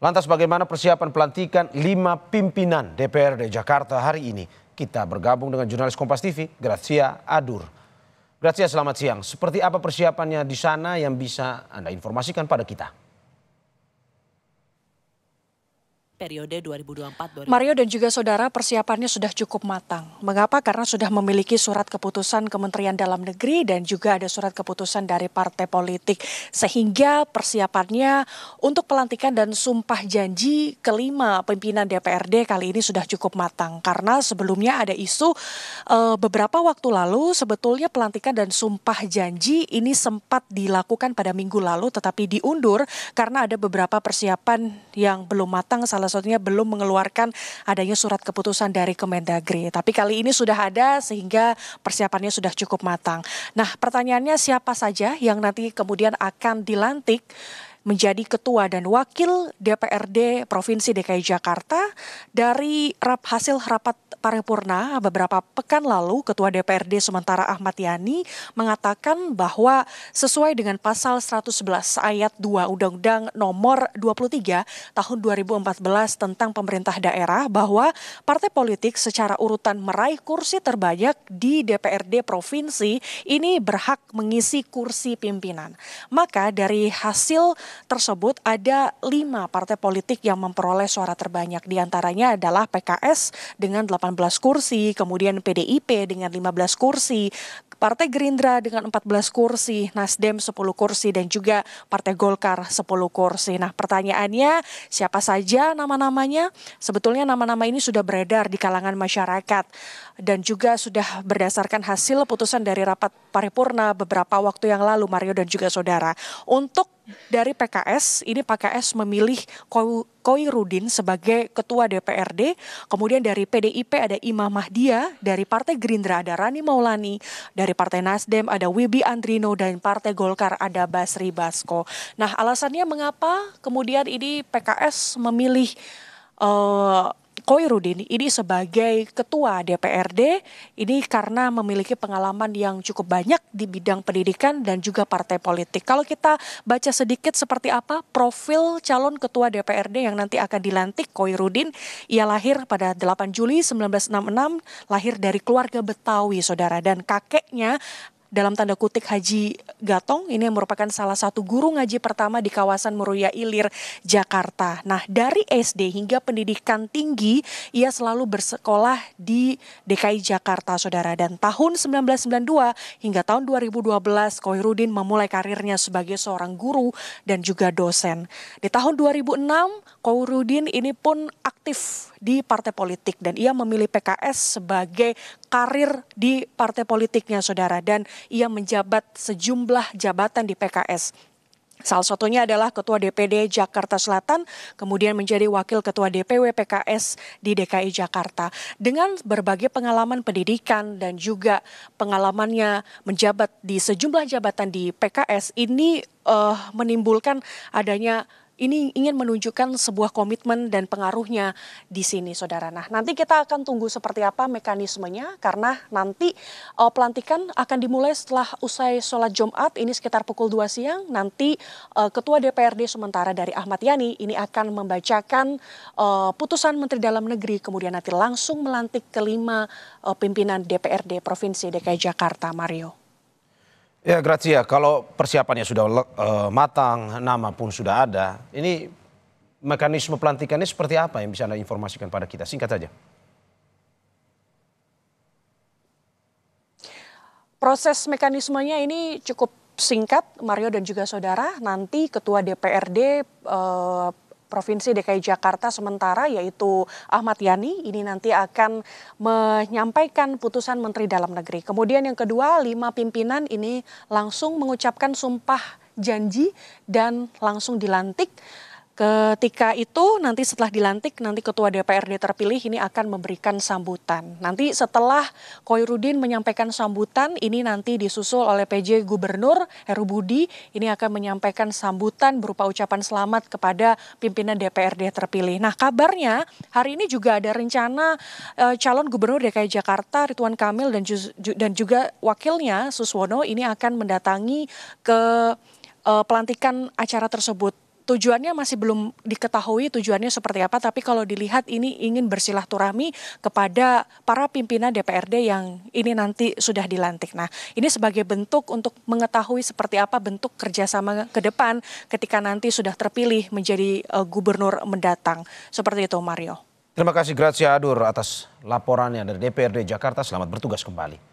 Lantas bagaimana persiapan pelantikan lima pimpinan DPRD Jakarta hari ini? Kita bergabung dengan jurnalis Kompas TV, Gracia Adur. Gracia, selamat siang. Seperti apa persiapannya di sana yang bisa Anda informasikan pada kita? periode 2024 2024 Mario dan juga saudara persiapannya sudah cukup matang. Mengapa? Karena sudah memiliki surat keputusan Kementerian Dalam Negeri dan juga ada surat keputusan dari partai politik. Sehingga persiapannya untuk pelantikan dan sumpah janji kelima pimpinan DPRD kali ini sudah cukup matang. Karena sebelumnya ada isu eh, beberapa waktu lalu sebetulnya pelantikan dan sumpah janji ini sempat dilakukan pada minggu lalu tetapi diundur karena ada beberapa persiapan yang belum matang salah salah satunya belum mengeluarkan adanya surat keputusan dari Kemendagri. Tapi kali ini sudah ada sehingga persiapannya sudah cukup matang. Nah pertanyaannya siapa saja yang nanti kemudian akan dilantik menjadi ketua dan wakil DPRD Provinsi DKI Jakarta dari rap hasil rapat paripurna beberapa pekan lalu Ketua DPRD sementara Ahmad Yani mengatakan bahwa sesuai dengan pasal 111 ayat 2 Undang-Undang Nomor 23 tahun 2014 tentang pemerintah daerah bahwa partai politik secara urutan meraih kursi terbanyak di DPRD provinsi ini berhak mengisi kursi pimpinan. Maka dari hasil tersebut ada lima partai politik yang memperoleh suara terbanyak. Di antaranya adalah PKS dengan 18 kursi, kemudian PDIP dengan 15 kursi, Partai Gerindra dengan 14 kursi, Nasdem 10 kursi, dan juga Partai Golkar 10 kursi. Nah pertanyaannya siapa saja nama-namanya? Sebetulnya nama-nama ini sudah beredar di kalangan masyarakat dan juga sudah berdasarkan hasil putusan dari rapat paripurna beberapa waktu yang lalu Mario dan juga saudara. Untuk dari PKS, ini PKS memilih Koi Rudin sebagai ketua DPRD, kemudian dari PDIP ada Imam Mahdia, dari Partai Gerindra ada Rani Maulani, dari Partai Nasdem ada Wibi Andrino, dan Partai Golkar ada Basri Basko. Nah alasannya mengapa kemudian ini PKS memilih uh, Koirudin ini sebagai ketua DPRD ini karena memiliki pengalaman yang cukup banyak di bidang pendidikan dan juga partai politik. Kalau kita baca sedikit seperti apa profil calon ketua DPRD yang nanti akan dilantik Koirudin, ia lahir pada 8 Juli 1966, lahir dari keluarga Betawi, saudara, dan kakeknya dalam tanda kutik Haji Gatong ini yang merupakan salah satu guru ngaji pertama di kawasan Muruya Ilir, Jakarta. Nah dari SD hingga pendidikan tinggi ia selalu bersekolah di DKI Jakarta saudara dan tahun 1992 hingga tahun 2012 Koirudin memulai karirnya sebagai seorang guru dan juga dosen. Di tahun 2006 Koirudin ini pun aktif di partai politik dan ia memilih PKS sebagai karir di partai politiknya saudara dan ia menjabat sejumlah jabatan di PKS. Salah satunya adalah Ketua DPD Jakarta Selatan, kemudian menjadi Wakil Ketua DPW PKS di DKI Jakarta. Dengan berbagai pengalaman pendidikan dan juga pengalamannya menjabat di sejumlah jabatan di PKS, ini uh, menimbulkan adanya ini ingin menunjukkan sebuah komitmen dan pengaruhnya di sini, saudara. Nah, nanti kita akan tunggu seperti apa mekanismenya, karena nanti uh, pelantikan akan dimulai setelah usai sholat Jumat, ini sekitar pukul 2 siang. Nanti uh, Ketua DPRD sementara dari Ahmad Yani ini akan membacakan uh, putusan Menteri Dalam Negeri, kemudian nanti langsung melantik kelima uh, pimpinan DPRD Provinsi DKI Jakarta, Mario. Ya, Grazia, kalau persiapannya sudah uh, matang, nama pun sudah ada, ini mekanisme pelantikannya seperti apa yang bisa Anda informasikan pada kita? Singkat saja. Proses mekanismenya ini cukup singkat, Mario dan juga saudara. Nanti Ketua DPRD uh, Provinsi DKI Jakarta sementara yaitu Ahmad Yani ini nanti akan menyampaikan putusan Menteri Dalam Negeri. Kemudian yang kedua, lima pimpinan ini langsung mengucapkan sumpah janji dan langsung dilantik Ketika itu nanti setelah dilantik nanti Ketua DPRD terpilih ini akan memberikan sambutan. Nanti setelah Koirudin menyampaikan sambutan ini nanti disusul oleh PJ Gubernur Heru Budi ini akan menyampaikan sambutan berupa ucapan selamat kepada pimpinan DPRD terpilih. Nah kabarnya hari ini juga ada rencana e, calon Gubernur DKI Jakarta Ridwan Kamil dan, ju, dan juga wakilnya Suswono ini akan mendatangi ke e, pelantikan acara tersebut tujuannya masih belum diketahui tujuannya seperti apa, tapi kalau dilihat ini ingin bersilaturahmi kepada para pimpinan DPRD yang ini nanti sudah dilantik. Nah, ini sebagai bentuk untuk mengetahui seperti apa bentuk kerjasama ke depan ketika nanti sudah terpilih menjadi uh, gubernur mendatang. Seperti itu, Mario. Terima kasih Gracia Adur atas laporannya dari DPRD Jakarta. Selamat bertugas kembali.